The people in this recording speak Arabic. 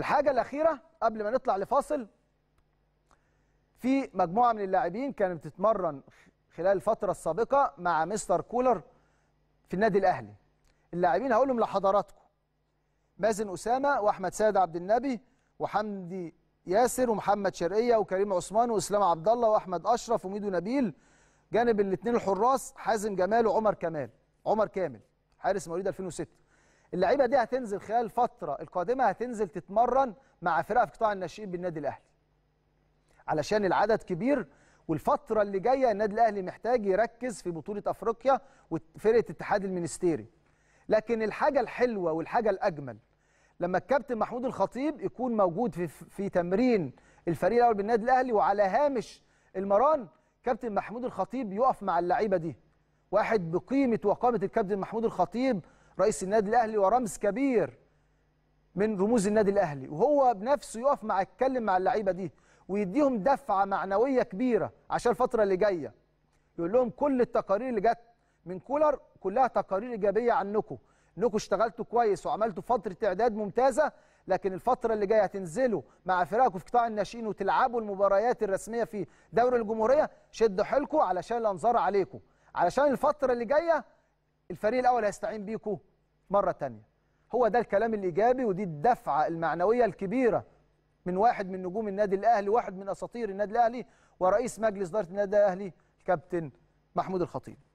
الحاجة الأخيرة قبل ما نطلع لفاصل في مجموعة من اللاعبين كانت بتتمرن خلال الفترة السابقة مع مستر كولر في النادي الأهلي اللاعبين هقولهم لحضراتكم مازن أسامة وأحمد سيد عبد النبي وحمدي ياسر ومحمد شرقية وكريم عثمان وإسلام عبد الله وأحمد أشرف وميدو نبيل جانب الاثنين الحراس حازم جمال وعمر كمال عمر كامل حارس مواليد 2006 اللعيبه دي هتنزل خلال الفتره القادمه هتنزل تتمرن مع فرق في قطاع الناشئين بالنادي الاهلي علشان العدد كبير والفتره اللي جايه النادي الاهلي محتاج يركز في بطوله افريقيا وفرقه اتحاد المينستيري لكن الحاجه الحلوه والحاجه الاجمل لما الكابتن محمود الخطيب يكون موجود في في تمرين الفريق الاول بالنادي الاهلي وعلى هامش المران كابتن محمود الخطيب يقف مع اللعيبه دي واحد بقيمه وقامه الكابتن محمود الخطيب رئيس النادي الاهلي ورمز كبير من رموز النادي الاهلي وهو بنفسه يقف مع يتكلم مع اللعيبه دي ويديهم دفعه معنويه كبيره عشان الفتره اللي جايه يقول لهم كل التقارير اللي جت من كولر كلها تقارير ايجابيه عنكم انكم اشتغلتوا كويس وعملتوا فتره اعداد ممتازه لكن الفتره اللي جايه هتنزلوا مع فرقكم في قطاع الناشئين وتلعبوا المباريات الرسميه في دوري الجمهوريه شدوا حيلكم علشان الانظار عليكم علشان الفتره اللي جايه الفريق الاول هيستعين بيكم مرة تانية هو ده الكلام الإيجابي ودي الدفعة المعنوية الكبيرة من واحد من نجوم النادي الأهلي واحد من أساطير النادي الأهلي ورئيس مجلس إدارة النادي الأهلي الكابتن محمود الخطيب